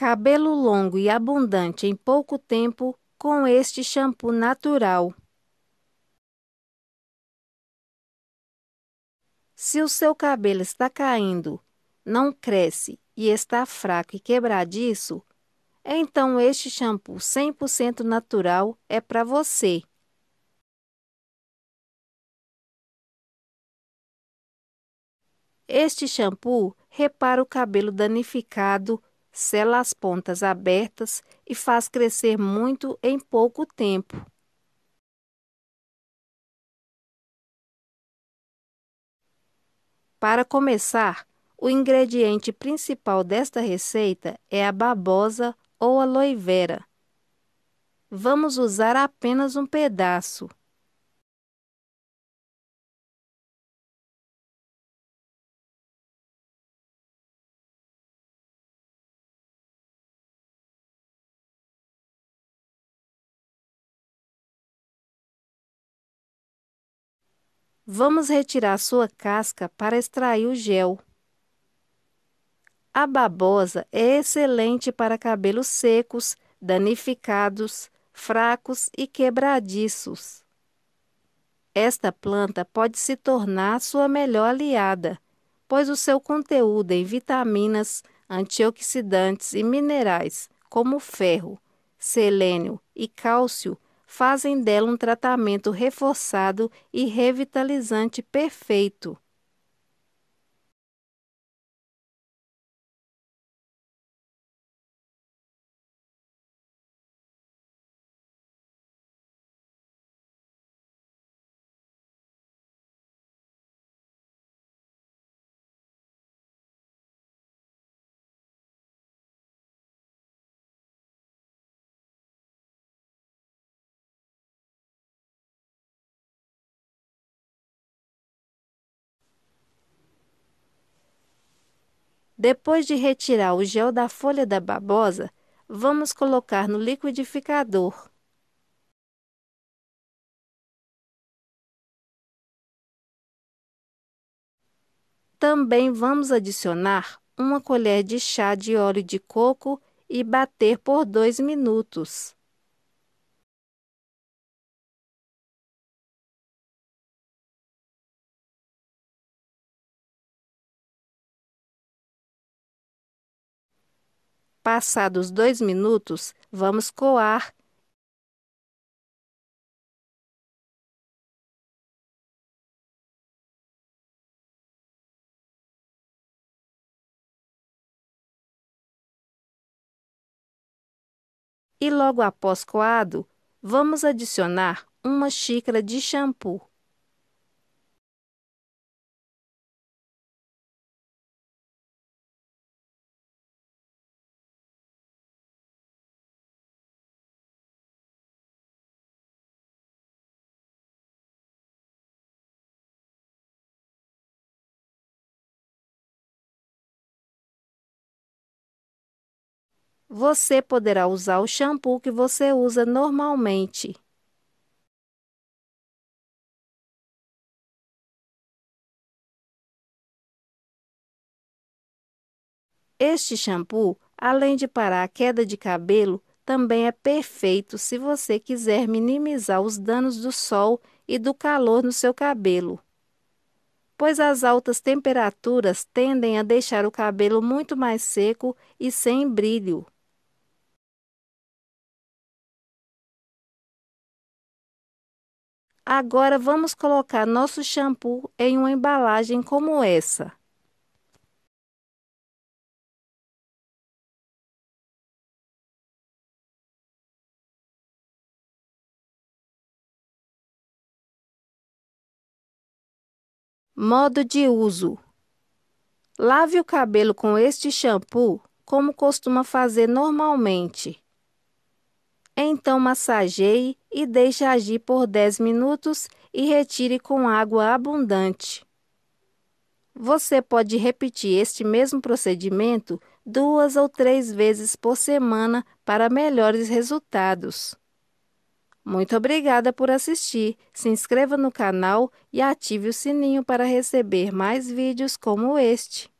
Cabelo longo e abundante em pouco tempo com este shampoo natural. Se o seu cabelo está caindo, não cresce e está fraco e quebradiço, então este shampoo 100% natural é para você. Este shampoo repara o cabelo danificado sela as pontas abertas e faz crescer muito em pouco tempo. Para começar, o ingrediente principal desta receita é a babosa ou aloe vera. Vamos usar apenas um pedaço. Vamos retirar sua casca para extrair o gel. A babosa é excelente para cabelos secos, danificados, fracos e quebradiços. Esta planta pode se tornar sua melhor aliada, pois o seu conteúdo em vitaminas, antioxidantes e minerais, como ferro, selênio e cálcio, fazem dela um tratamento reforçado e revitalizante perfeito Depois de retirar o gel da folha da babosa, vamos colocar no liquidificador. Também vamos adicionar uma colher de chá de óleo de coco e bater por dois minutos. Passados dois minutos, vamos coar e logo após coado, vamos adicionar uma xícara de shampoo. você poderá usar o shampoo que você usa normalmente. Este shampoo, além de parar a queda de cabelo, também é perfeito se você quiser minimizar os danos do sol e do calor no seu cabelo. Pois as altas temperaturas tendem a deixar o cabelo muito mais seco e sem brilho. Agora vamos colocar nosso shampoo em uma embalagem como essa. Modo de uso: Lave o cabelo com este shampoo, como costuma fazer normalmente. Então massageie e deixe agir por 10 minutos e retire com água abundante. Você pode repetir este mesmo procedimento duas ou três vezes por semana para melhores resultados. Muito obrigada por assistir. Se inscreva no canal e ative o sininho para receber mais vídeos como este.